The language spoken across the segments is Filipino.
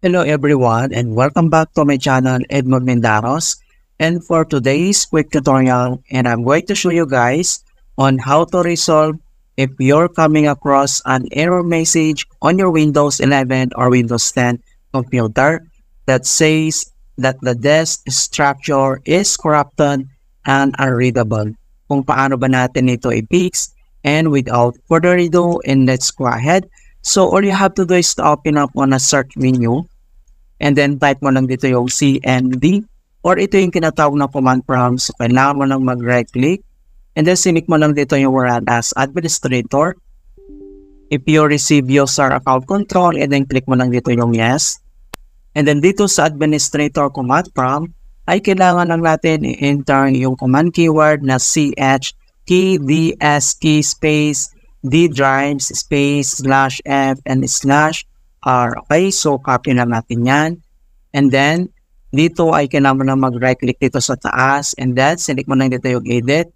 Hello everyone and welcome back to my channel Edmond Mendaros and for today's quick tutorial and I'm going to show you guys on how to resolve if you're coming across an error message on your Windows 11 or Windows 10 computer that says that the disk structure is corrupted and unreadable. Kung paano ba natin ito i-fix and without further ado and let's go ahead So, all you have to do is to open up on a search menu and then type mo lang dito yung CMD or ito yung kinatawag na command prompt. So, kailangan mo lang mag-right click and then sinik mo lang dito yung run as administrator. If you receive user account control and then click mo lang dito yung yes. And then dito sa administrator command prompt ay kailangan lang natin i-enter yung command keyword na CHKDSK space D drives space slash F and slash R. Okay, so copy na natin yan. And then, dito ay kailangan mo na mag-right click dito sa taas. And then, select mo na dito yung edit.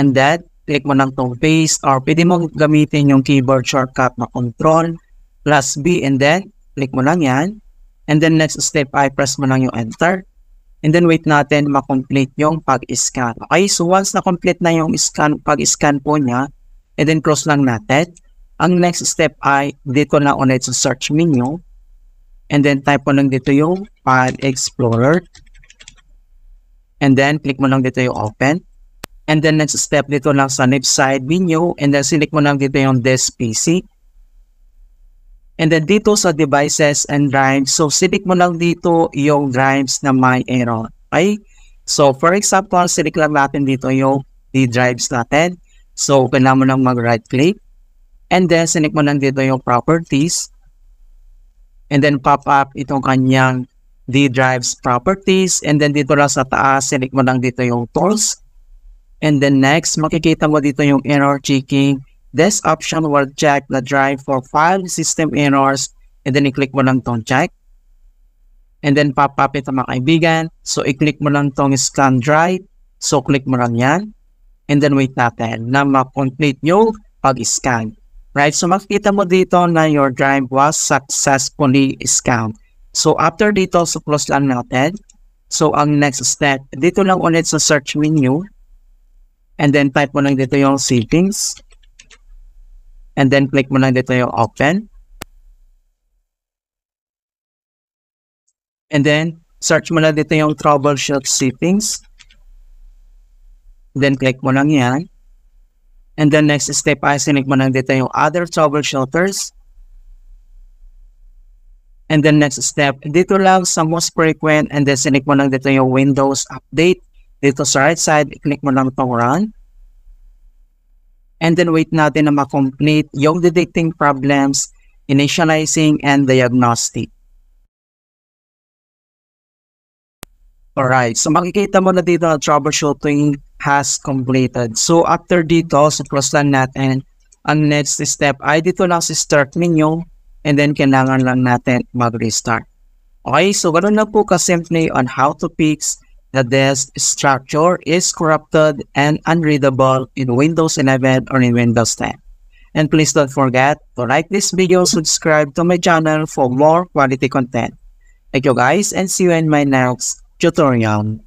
And then, click mo lang itong paste or pwede mo gamitin yung keyboard shortcut na control plus B. And then, click mo lang yan. And then, next step ay press mo lang yung enter. And then wait natin makomplete yung pag-scan. Okay, so once na-complete na yung scan, pag-scan po niya, and then cross lang natin. Ang next step ay dito na ulit sa search menu and then type mo lang dito yung File Explorer and then click mo lang dito yung Open and then next step dito lang sa left side menu and then select mo lang dito yung this PC and then dito sa Devices and Drives so select mo lang dito yung drives na may error okay? So for example, select lang natin dito yung D drives natin So, kailangan mo lang mag-right click. And then, sinik mo lang dito yung properties. And then, pop up itong kanyang D drives properties. And then, dito lang sa taas, sinik mo lang dito yung tools. And then, next, makikita mo dito yung error checking. This option will check the drive for file system errors. And then, i-click mo lang tong check. And then, pop up ito mga kaibigan. So, i-click mo lang tong scan drive. So, click mo lang yan and then wait natin na ma-complete yung pag-scan. Right? So makikita mo dito na your drive was successfully scanned. So after dito, so close lang natin. So ang next step, dito lang ulit sa search menu. And then type mo lang dito yung settings. And then click mo lang dito yung open. And then search mo lang dito yung troubleshoot settings. Then click mo lang yan. And then next step ay sinig mo lang dito yung other troubleshooters. And then next step, dito lang sa most frequent and then sinik mo lang dito yung Windows update. Dito sa right side, i-click mo lang itong run. And then wait natin na makomplete yung detecting problems, initializing, and diagnostic. Alright, so makikita mo na dito na troubleshooting has completed. So, after dito, supros lang natin. Ang next step ay dito lang si start ninyo and then kailangan lang natin mag-restart. Okay, so ganun na po kasimple on how to fix the disk structure is corrupted and unreadable in Windows 11 or in Windows 10. And please don't forget to like this video, subscribe to my channel for more quality content. Thank you guys and see you in my next tutorial.